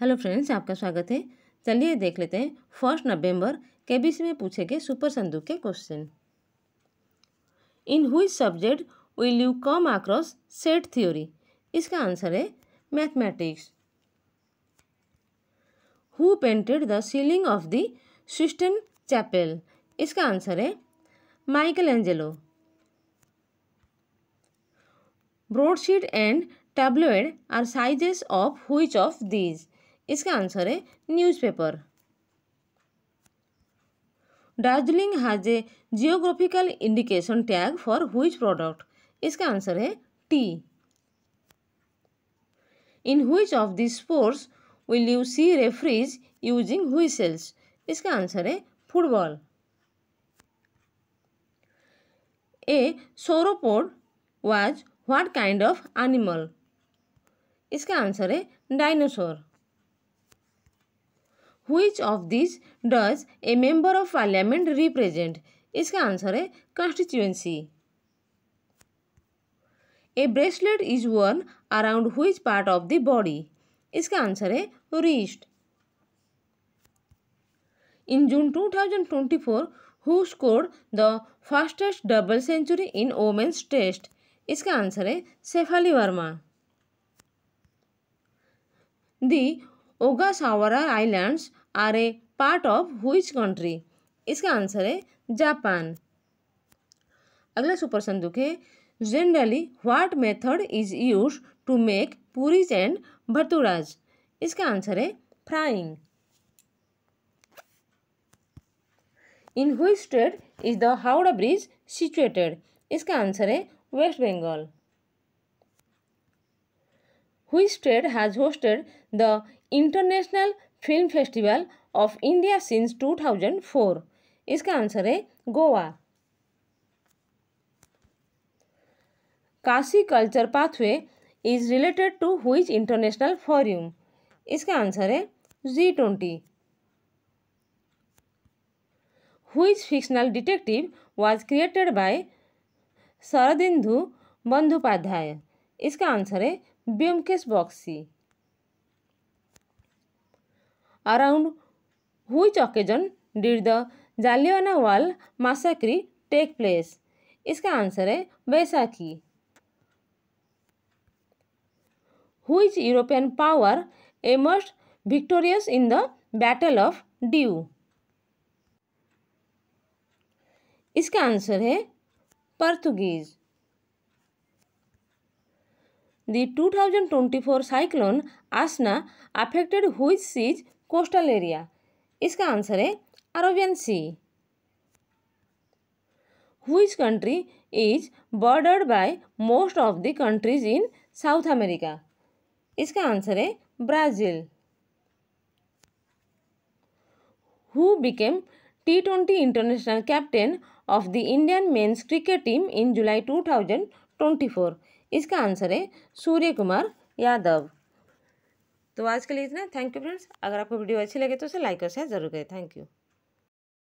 Hello friends आपका स्वागत है चलिए देख लेते हैं फर्स्ट नवंबर केबीसी में पूछे गए सुपर संदूक के question in which subject will you come across set theory इसका आंसर है mathematics who painted the ceiling of the Sistine Chapel इसका आंसर है Michelangelo broadsheet and tabloid are sizes of which of these इसका answer है newspaper Darjeeling has a geographical indication tag for which product इसका answer है tea in which of this sports will you see referees using which cells इसका answer है football A sauropod was what kind of animal इसका answer है dinosaur which of these does a member of parliament represent इसका answer है constituency a bracelet is worn around which part of the body इसका answer है wrist in June 2024 who scored the fastest double century in women's test इसका answer है Shafali Verma the Ogasawara islands are a part of which country इसका answer है Japan अगला super संदूक है generally what method is used to make puris and bhaturas इसका answer है frying in which state is the Howrah bridge situated इसका आंसर है West Bengal which state has hosted the international film festival of India since two thousand four इसका answer है Goa Kashi culture pathway is related to which international forum इसका answer है G twenty which fictional detective was created by Sharadindu Bandyopadhyay इसका answer है Byomkesh Bakshi around which occasion did the Jallianwala massacre take place इसका answer है Baisakhi which European power emerged victorious in the battle of Diu इसका answer है Portuguese The 2024 cyclone Asna affected which seas coastal area? इसका answer है Arabian sea which country is bordered by most of the countries in South America? इसका answer है Brazil Who became T20 international captain of the Indian men's cricket team in July 2024? इसका answer है सूर्य कुमार यादव तो आज के लिए इतना थैंक यू फ्रेंड्स अगर आपको वीडियो अच्छी लगे तो उसे लाइक और शेयर जरूर करें थैंक यू